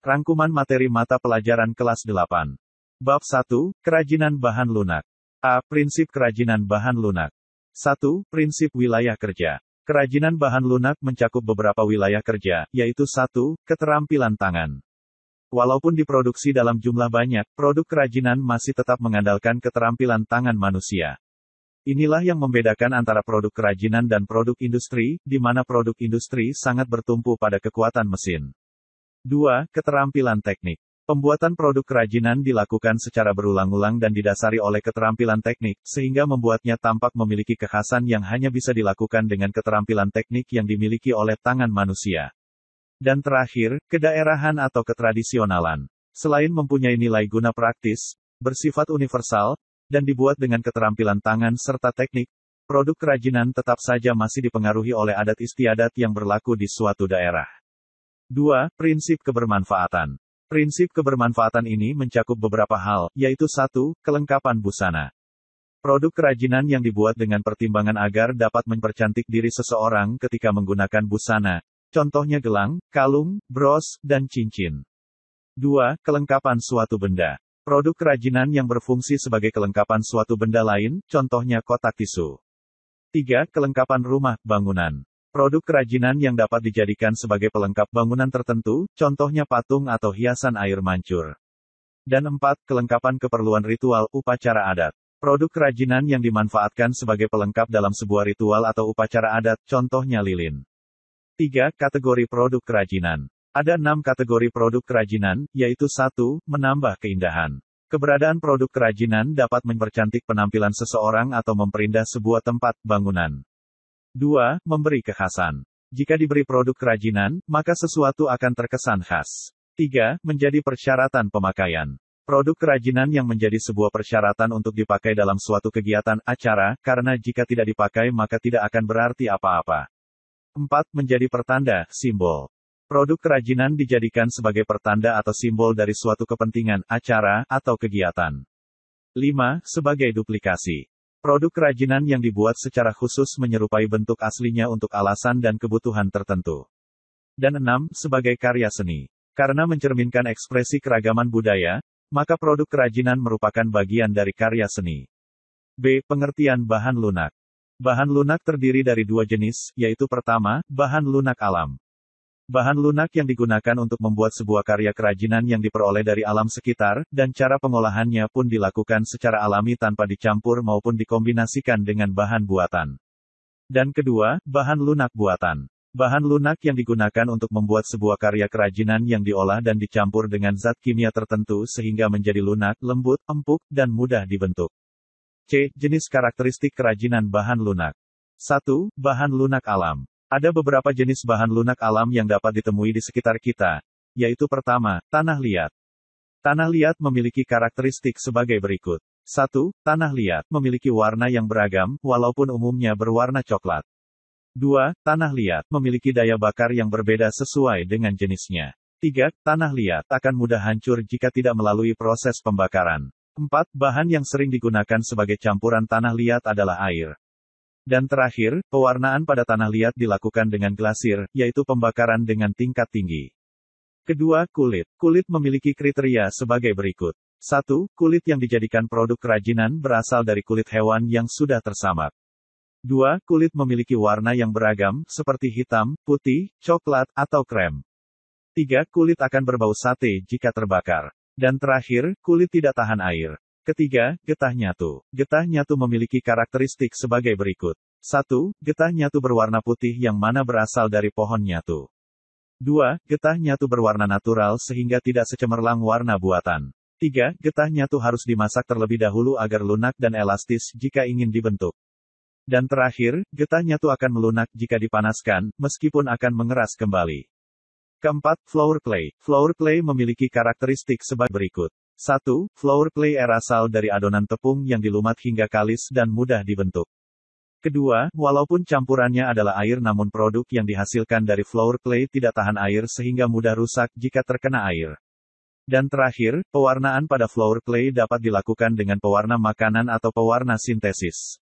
Rangkuman materi mata pelajaran kelas 8. Bab 1, Kerajinan Bahan Lunak. A. Prinsip kerajinan bahan lunak. 1. Prinsip wilayah kerja. Kerajinan bahan lunak mencakup beberapa wilayah kerja, yaitu 1. Keterampilan tangan. Walaupun diproduksi dalam jumlah banyak, produk kerajinan masih tetap mengandalkan keterampilan tangan manusia. Inilah yang membedakan antara produk kerajinan dan produk industri, di mana produk industri sangat bertumpu pada kekuatan mesin. 2. Keterampilan teknik. Pembuatan produk kerajinan dilakukan secara berulang-ulang dan didasari oleh keterampilan teknik, sehingga membuatnya tampak memiliki kekhasan yang hanya bisa dilakukan dengan keterampilan teknik yang dimiliki oleh tangan manusia. Dan terakhir, kedaerahan atau ketradisionalan. Selain mempunyai nilai guna praktis, bersifat universal, dan dibuat dengan keterampilan tangan serta teknik, produk kerajinan tetap saja masih dipengaruhi oleh adat istiadat yang berlaku di suatu daerah. 2. Prinsip kebermanfaatan. Prinsip kebermanfaatan ini mencakup beberapa hal, yaitu 1. Kelengkapan busana. Produk kerajinan yang dibuat dengan pertimbangan agar dapat mempercantik diri seseorang ketika menggunakan busana. Contohnya gelang, kalung, bros, dan cincin. 2. Kelengkapan suatu benda. Produk kerajinan yang berfungsi sebagai kelengkapan suatu benda lain, contohnya kotak tisu. 3. Kelengkapan rumah, bangunan. Produk kerajinan yang dapat dijadikan sebagai pelengkap bangunan tertentu, contohnya patung atau hiasan air mancur. Dan empat, Kelengkapan keperluan ritual, upacara adat. Produk kerajinan yang dimanfaatkan sebagai pelengkap dalam sebuah ritual atau upacara adat, contohnya lilin. Tiga, Kategori produk kerajinan. Ada enam kategori produk kerajinan, yaitu satu, Menambah keindahan. Keberadaan produk kerajinan dapat mempercantik penampilan seseorang atau memperindah sebuah tempat, bangunan. 2. Memberi kekhasan. Jika diberi produk kerajinan, maka sesuatu akan terkesan khas. 3. Menjadi persyaratan pemakaian. Produk kerajinan yang menjadi sebuah persyaratan untuk dipakai dalam suatu kegiatan acara, karena jika tidak dipakai maka tidak akan berarti apa-apa. 4. Menjadi pertanda, simbol. Produk kerajinan dijadikan sebagai pertanda atau simbol dari suatu kepentingan, acara, atau kegiatan. 5. Sebagai duplikasi. Produk kerajinan yang dibuat secara khusus menyerupai bentuk aslinya untuk alasan dan kebutuhan tertentu. Dan enam, sebagai karya seni. Karena mencerminkan ekspresi keragaman budaya, maka produk kerajinan merupakan bagian dari karya seni. B. Pengertian bahan lunak. Bahan lunak terdiri dari dua jenis, yaitu pertama, bahan lunak alam. Bahan lunak yang digunakan untuk membuat sebuah karya kerajinan yang diperoleh dari alam sekitar, dan cara pengolahannya pun dilakukan secara alami tanpa dicampur maupun dikombinasikan dengan bahan buatan. Dan kedua, bahan lunak buatan. Bahan lunak yang digunakan untuk membuat sebuah karya kerajinan yang diolah dan dicampur dengan zat kimia tertentu sehingga menjadi lunak, lembut, empuk, dan mudah dibentuk. C. Jenis karakteristik kerajinan bahan lunak. 1. Bahan lunak alam. Ada beberapa jenis bahan lunak alam yang dapat ditemui di sekitar kita, yaitu pertama, tanah liat. Tanah liat memiliki karakteristik sebagai berikut. 1. Tanah liat memiliki warna yang beragam, walaupun umumnya berwarna coklat. 2. Tanah liat memiliki daya bakar yang berbeda sesuai dengan jenisnya. 3. Tanah liat akan mudah hancur jika tidak melalui proses pembakaran. 4. Bahan yang sering digunakan sebagai campuran tanah liat adalah air, dan terakhir, pewarnaan pada tanah liat dilakukan dengan glasir, yaitu pembakaran dengan tingkat tinggi. Kedua, kulit. Kulit memiliki kriteria sebagai berikut. 1. Kulit yang dijadikan produk kerajinan berasal dari kulit hewan yang sudah tersamar. 2. Kulit memiliki warna yang beragam, seperti hitam, putih, coklat, atau krem. 3. Kulit akan berbau sate jika terbakar. Dan terakhir, kulit tidak tahan air. Ketiga, getah nyatu. Getah nyatu memiliki karakteristik sebagai berikut. satu, Getah nyatu berwarna putih yang mana berasal dari pohon nyatu. dua, Getah nyatu berwarna natural sehingga tidak secemerlang warna buatan. tiga, Getah nyatu harus dimasak terlebih dahulu agar lunak dan elastis jika ingin dibentuk. Dan terakhir, getah nyatu akan melunak jika dipanaskan, meskipun akan mengeras kembali. Keempat, flower clay. Flower clay memiliki karakteristik sebagai berikut. 1. Flour clay erasal dari adonan tepung yang dilumat hingga kalis dan mudah dibentuk. Kedua, walaupun campurannya adalah air namun produk yang dihasilkan dari flour clay tidak tahan air sehingga mudah rusak jika terkena air. Dan terakhir, pewarnaan pada flour clay dapat dilakukan dengan pewarna makanan atau pewarna sintesis.